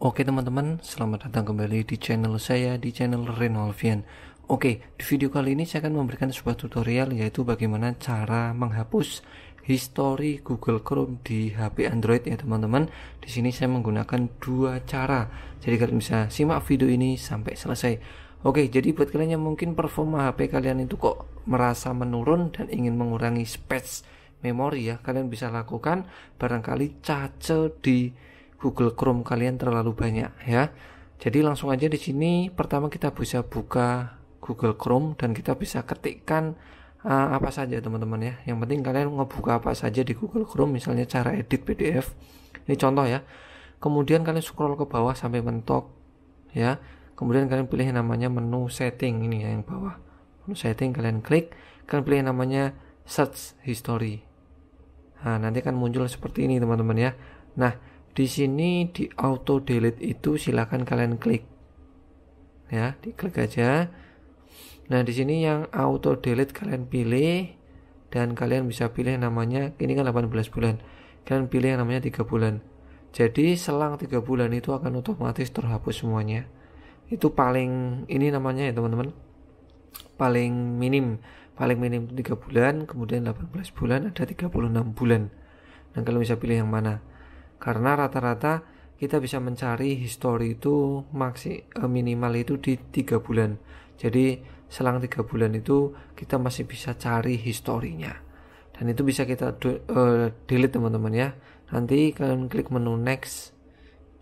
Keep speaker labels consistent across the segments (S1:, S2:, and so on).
S1: Oke teman-teman, selamat datang kembali di channel saya, di channel Renolvian Oke, di video kali ini saya akan memberikan sebuah tutorial yaitu bagaimana cara menghapus history Google Chrome di HP Android ya teman-teman Di sini saya menggunakan dua cara Jadi kalian bisa simak video ini sampai selesai Oke, jadi buat kalian yang mungkin performa HP kalian itu kok merasa menurun dan ingin mengurangi space memori ya Kalian bisa lakukan barangkali cache di Google Chrome kalian terlalu banyak ya. Jadi langsung aja di sini pertama kita bisa buka Google Chrome dan kita bisa ketikkan uh, apa saja teman-teman ya. Yang penting kalian ngebuka apa saja di Google Chrome misalnya cara edit PDF. Ini contoh ya. Kemudian kalian scroll ke bawah sampai mentok ya. Kemudian kalian pilih namanya menu setting ini ya yang bawah. Menu setting kalian klik, kalian pilih namanya search history. Nah, nanti akan muncul seperti ini teman-teman ya. Nah, di sini di auto delete itu silahkan kalian klik ya di klik aja nah di sini yang auto delete kalian pilih dan kalian bisa pilih namanya ini kan 18 bulan kalian pilih yang namanya 3 bulan jadi selang 3 bulan itu akan otomatis terhapus semuanya itu paling ini namanya ya teman-teman paling minim paling minim 3 bulan kemudian 18 bulan ada 36 bulan nah kalian bisa pilih yang mana karena rata-rata kita bisa mencari histori itu maksi, eh, minimal itu di tiga bulan jadi selang tiga bulan itu kita masih bisa cari historinya dan itu bisa kita uh, delete teman-teman ya nanti kalian klik menu next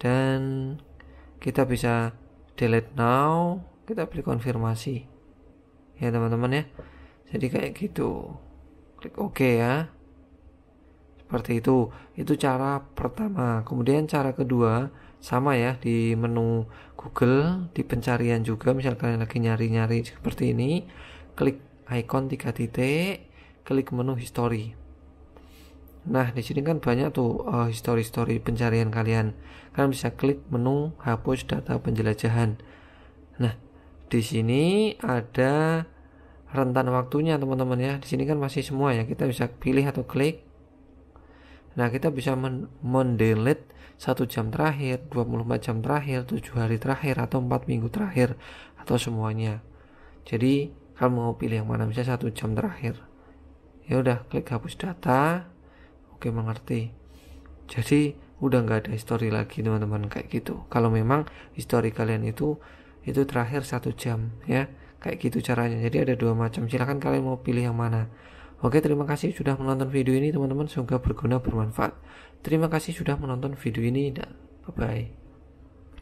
S1: dan kita bisa delete now kita pilih konfirmasi ya teman-teman ya jadi kayak gitu klik oke OK ya seperti itu. Itu cara pertama. Kemudian cara kedua sama ya di menu Google di pencarian juga misalkan lagi nyari-nyari seperti ini klik icon tiga titik klik menu history Nah, di sini kan banyak tuh uh, history-history pencarian kalian. Kalian bisa klik menu hapus data penjelajahan. Nah, di sini ada rentan waktunya teman-teman ya. Di sini kan masih semua ya. Kita bisa pilih atau klik Nah, kita bisa men satu jam terakhir, 24 jam terakhir, tujuh hari terakhir, atau empat minggu terakhir, atau semuanya. Jadi, kalau mau pilih yang mana? bisa satu jam terakhir. Ya udah, klik hapus data. Oke, mengerti. Jadi, udah nggak ada histori lagi teman-teman kayak gitu. Kalau memang histori kalian itu itu terakhir satu jam ya, kayak gitu caranya. Jadi ada dua macam. Silahkan kalian mau pilih yang mana. Oke, terima kasih sudah menonton video ini teman-teman. Semoga berguna bermanfaat. Terima kasih sudah menonton video ini dan bye-bye.